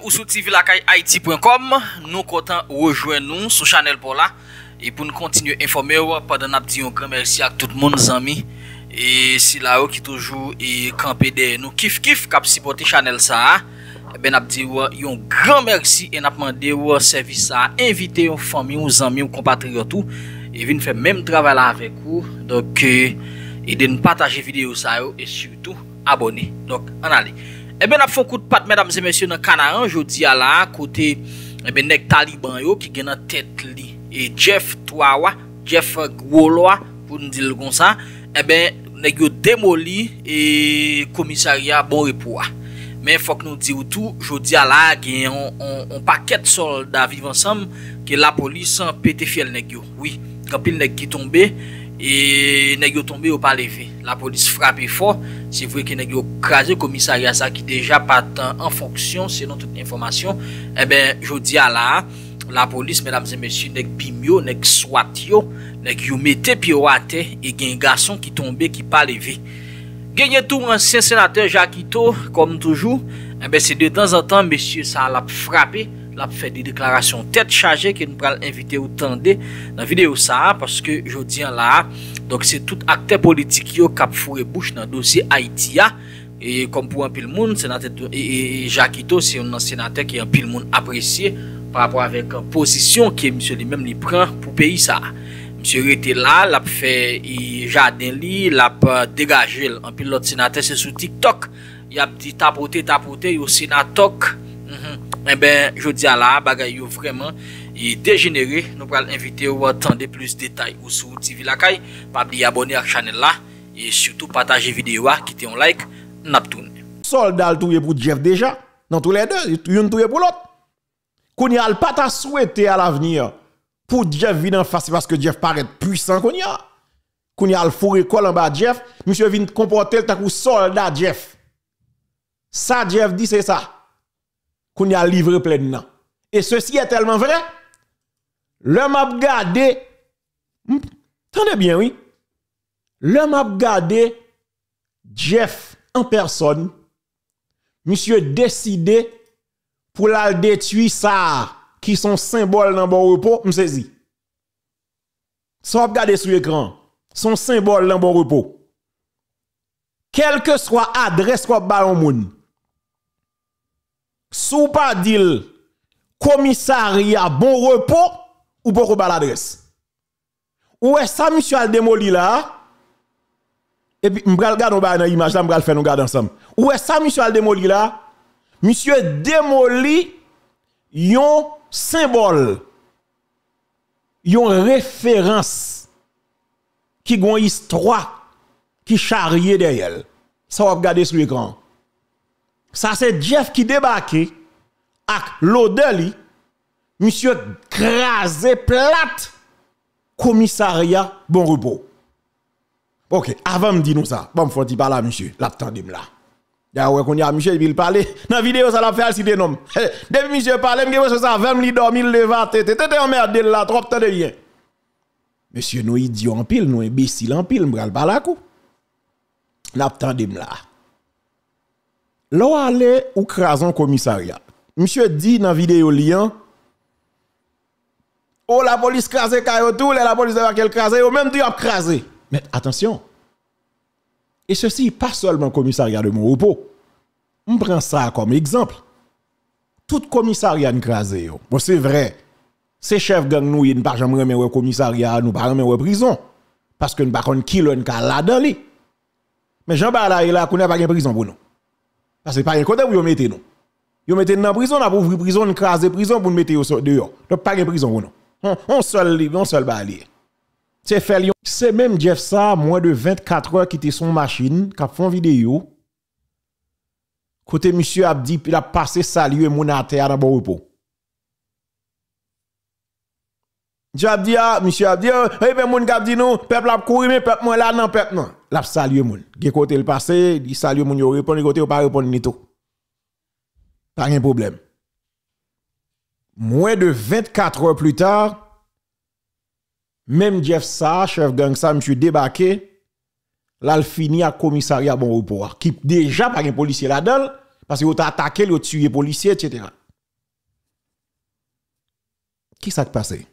Ou sou tv lakay haiti.com Nou kontan oujwen nou sou chanel pou la E pou nou kontinu informe ou Padon ap di yon gran mersi ak tout moun zami E si la ou ki toujou E kampe de nou kif kif Kap si poti chanel sa E eh ben ap di ou yon gran mersi E napman de ou servis sa Invite yon fami ou zami ou kompatri ou tou E vin fè mèm travè la avek ou Dok e den nou pataje Videyo sa ou e syoutou Abone E ben ap fokout pat mèdames et mèsyon nan kanaran, jodi ala, kote eh nek taliban yo ki gen nan tèt li. E Jeff Touawa, Jeff Gwoloa, pou nou dil gon sa, e ben nek yo demoli e komisaria bon repouwa. Men fok nou di woutou, jodi ala, gen yon paket sol da viv ansam, ki la polis an pété fiel nek yo. Oui, kapil nek ki tombe, E negyo tombe ou pa leve, la polis frape fo, se vwe ke negyo krasi komisari a sa ki deja patan an fonksyon, se non tout n'informasyon, ebe, eh jodi ala, la polis, mesdames et messieurs, nek bimyo, nek swat yo, nek yon mette pi wate, e gen gason ki tombe ki pa leve. Genye tou an senatè Jakito, kom toujou, ebe, eh se de dans an tan, messieurs, sa la frape, la pou fè di deklarasyon tèt chajè ki nou pral evite ou tendè nan videyo sa, paske jò diyan la donk se tout akte politik yo kap fure bouch nan dosye Haitia e kom pou anpil moun senatèt e Jakito se yon nan senatèt ki anpil moun apresye prapwa avèk posisyon ki msè li mèm li pran pou peyi sa msè rete la, la pou fè i jaden li, la pou euh, degaje anpil lot senatèt se sou TikTok yap di tapote tapote yo senatok eh ben, je dis à la bagaille vraiment et dégénéré. Nous allons inviter ou attendre plus de détails ou sur TV Lakay. Pas oublier abonner à la chaîne là et surtout partager vidéo, quitter un like, n'a Soldat tout pour Jeff déjà. Dans tous les deux, une tout pour l'autre. Qu'on y a pas souhaité à l'avenir pour Jeff vient en face parce que Jeff paraît puissant qu'on y a. Qu'on y a le four école en bas Jeff, monsieur vient comporter le soldat Jeff. Ça Jeff dit c'est ça. Koun y a livre ple dina. E se siye telman vre. Le map gade. Tande bien oui. Le map gade. Jeff en person. Miseye deside. Pou la detui sa. Ki son simbol nan bon repos. Miseye si. Se wap gade sou ekran. Son simbol nan bon repos. Kelke swa adres wap ba yon moun. sous pas commissariat bon repos ou pour pas l'adresse. Où est ça monsieur a démoli là Et puis m'bral regarder dans image là m'bral faire nous garder ensemble. Où est ça monsieur a démoli là Monsieur démoli yon symbole yon référence qui gon histoire qui charrier derrière. Ça va regarder sur l'écran. Ça, c'est Jeff qui débarque avec l'odeur. Monsieur crasé plat, Commissariat, bon repos. Ok, avant de dire nous ça, bon, faut dire par là, monsieur. L'attendez là. où qu'on y a monsieur, il parler. Dans la vidéo, ça l'a fait citer nom. Depuis monsieur parle, je monsieur ça va me dormir, le tete en emmerdé là, trop de bien. Monsieur, nous dit en pile, nous imbéciles en pile, m'bral pas la coup. me là. L'on allait ou crason commissariat. Monsieur dit dans la vidéo lien Oh la police crase, Kayotou, la police va qu'elle crase, ou même tu a crasé. Mais attention. Et ceci pas seulement commissariat de mon repos. On prend ça comme exemple. Tout commissariat crasé Bon c'est vrai. Ces chefs gang nous ne pas jamais remettre commissariat, nous pas remettre prison parce que nous pas qui l'on là dedans. Mais Jean Bala est là, pas de prison pour nous. Non. La se pa gen kote pou yon mette nou. Yon mette nan prizon la pou vri prizon, n kaze prizon pou n mette yon deyon. La pa gen prizon pou nou. On sol li, on sol ba li. Se fel yon. Se menm Jeff Sa mwen de 24 or kite son masjin, kap fon video, kote Mr. Abdi, pi la pase sali yon moun a teya ah, nan bo yon pou. Mr. Abdi ya, Mr. Abdi ah, eh ya, hay men moun kap di nou, pep la pou kou yon, pep moun la nan pep nan. l'a salué moun. Gè côté le passé, il salue moun, il répond, gè côté pas répondre ni tout. Pas de problème. Moins de 24 heures plus tard, même Jeff Sa, chef gang Sam, je suis débarqué. Là, il à commissariat bon repos. Qui déjà pas un policier là-dedans, parce qu'il a attaqué, il a tué policier, etc. Qui s'est passé?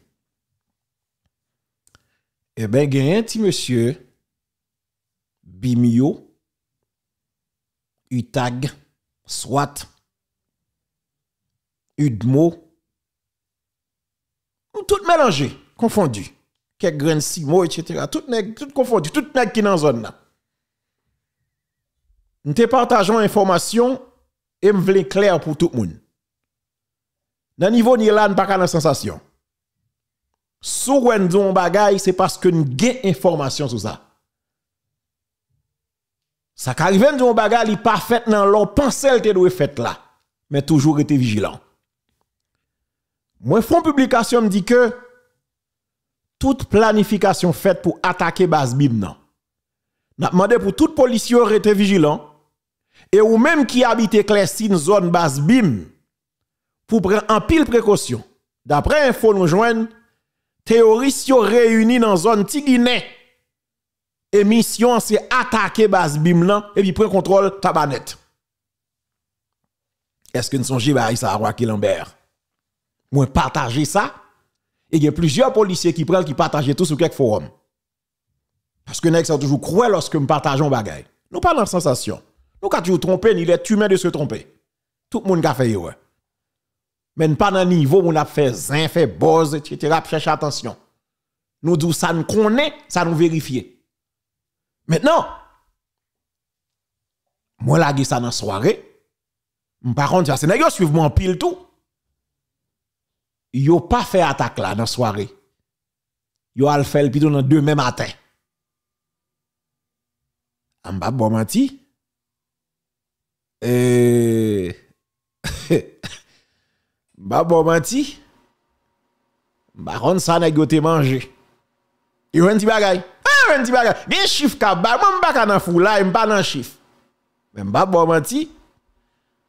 Eh bien, il y a un petit monsieur Bimio, UTAG, SWAT, UDMO, tout mélangé, confondu. Quelques graines simo, etc. Tout, tout confondu, tout nèg qui dans zone. Nous te partageons information et nous voulons clair pour tout le monde. Dans le niveau ni là, nous pas la sensation. Si nous choses, c'est parce que nous avons information sur ça. Ça arrive nous un bagage il pas fait dans leur doit fait là. Mais toujours été vigilant. Moi fond publication me dit que toute planification faite pour attaquer base BIM. nan. N'a demandé pour tout policier était vigilant et ou même qui habite la zone base bim pour prendre en pile précaution. D'après info nous terroristes théoristes réunis dans zone Tiguinet et mission c'est attaquer base bim et puis prendre contrôle tabanet. Est-ce que nous songez à Issa Rocky Lambert Moi partager ça et il y a plusieurs policiers qui prennent qui partagent tout sur quelques forums. Parce que nous sont toujours cru lorsque nous partageons choses. Nous parlons sensation. Nous quand tu trompé, il est humain de se tromper. Tout le monde a fait ouais. Mais pas dans le niveau où on a fait zin, fait buzz, etc. Cherche attention. Nous disons ça nous connaît, ça nous vérifie. Maintenant, moi, la ça dans la soirée. Par contre, c'est nègre, suivez moi pile tout. Yo pas fait attaque là dans la soirée. Yo al fait le plutôt dans demain matin. En bas, bon menti. Euh... Mba bon menti. ça te manger. Yo un petit bagay. gen chif ka ba, mwen ba ka nan fula, mwen ba nan chif mwen ba ba man ti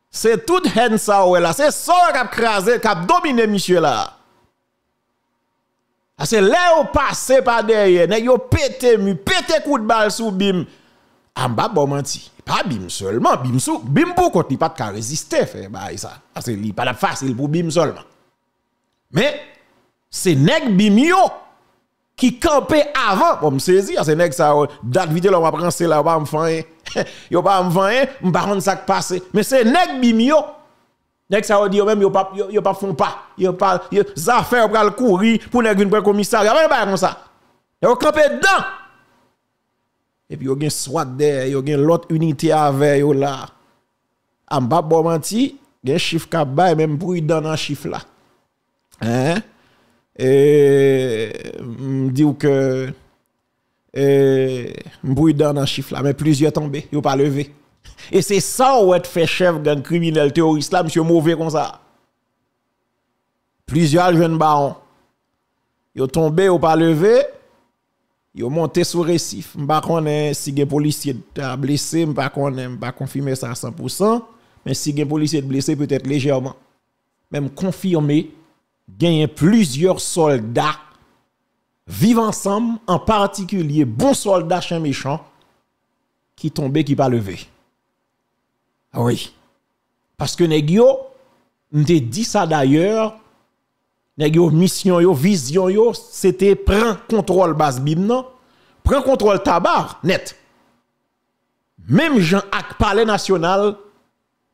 se tout hen sa we la, se sol kap kraze, kap domine misye la se le ou pase pa derye, ne yo pete mu, pete kout bal sou bim mwen ba ba man ti, pa bim selman, bim pou konti pat kan reziste fe e se li pa da fasil pou bim selman me, se neg bim yo qui campait avant pour me saisir hein, c'est nèg ça date on va prendre là on va me faire hein. yo pas me faire on hein. va rendre ça passé, mais c'est nèg bimio nèg ça dit même yo pas yo pas font pas yo pas ça fait pour le courir pour nèg venir commissariat pas comme ça yo campé dedans et puis yo gen SWAT derrière yo gen l'autre unité avec yo là am pas bon menti gen chiffre kabay, bail même y dans un chiffre là hein et dit e, e ou que me bruit dans un chiffre là mais plusieurs tombés ils ont pas levé et c'est ça où être fait chef gang criminel terroriste là monsieur mauvais comme ça plusieurs jeunes barons ils ont tombé ou pas levé ils ont monté sur récif sais pas si un policiers blessés policiers ne sais pas confirmé ça à 100% mais si des policiers blessés peut-être légèrement même confirmé gagne plusieurs soldats vivent ensemble, en particulier bons soldats chez méchants, qui tombait qui pas levé. Ah oui. Parce que nous m'te dit ça d'ailleurs, Negio mission yo, vision yo, c'était prendre contrôle base bim non, prendre contrôle tabar net. Même Jean ak palais national,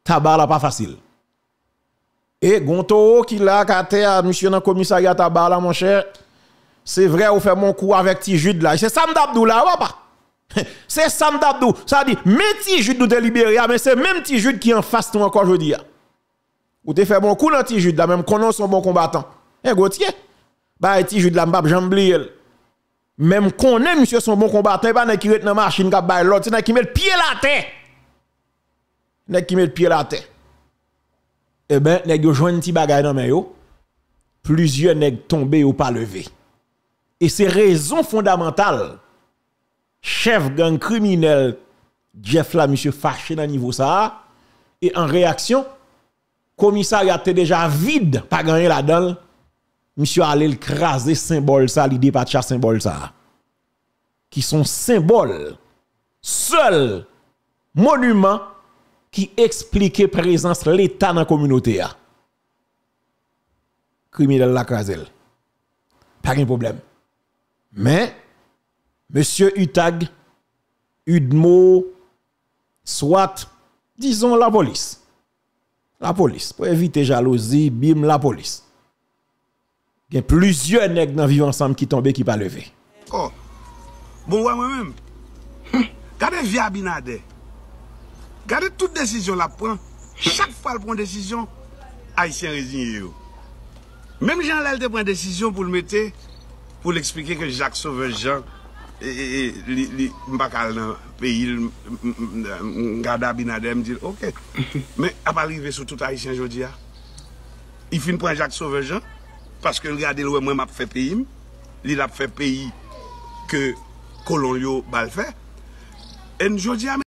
tabar la pas facile. Et Gonto qui l'a kate à monsieur dans commissariat Tabar là mon cher. C'est vrai ou fait mon coup avec Tijude là. C'est Sam Dabdou là pas. c'est Sam Dabdou. Ça dit mais Tijude nous délibéré mais c'est même Tijude qui en face nous encore aujourd'hui. Ou te fait bon coup dans Tijude là même qu'on son bon combattant. Eh Gauthier. Bah la là jambli elle Même qu'on monsieur son bon combattant, pas e n'est qui ret dans machine qui ba l'autre, c'est qui met le pied la terre. N'est qui met le pied la terre eh ben, nèg yo joine ti bagay nan men plusieurs nèg tombés ou pas levés. Et c'est raison fondamentale. Chef gang criminel Jeff là monsieur fâché dans niveau ça et en réaction commissariat était déjà vide, pas gagné là-dedans. Monsieur allait le craser symbole ça, l'idée pas de symbole ça. Qui sont symboles, seuls monuments qui expliquait présence l'État dans la communauté. Criminel la Pas de problème. Mais, monsieur Utag, Udmo, soit, disons la police. La police, pour éviter jalousie, bim, la police. Il y a plusieurs nègres dans vivre ensemble qui tombent qui pas lever. Oh, bon, ouais, moi-même. à hum. Binade. Gade tout desisyon la pran, chak fwa l pran desisyon, haisyen reziye yo. Mem jen lal de pran desisyon pou l mette, pou l eksplike ke Jacques Sauvejean li mbakal nan peyi m gada binade, m dil, ok. Men apalrive sou tout haisyen jodi ya. Ah, I fin pran Jacques Sauvejean, paske l gade l wè mwen map fe peyi m, li lap fe peyi ke kolon yo bal fe. En jodi ya men.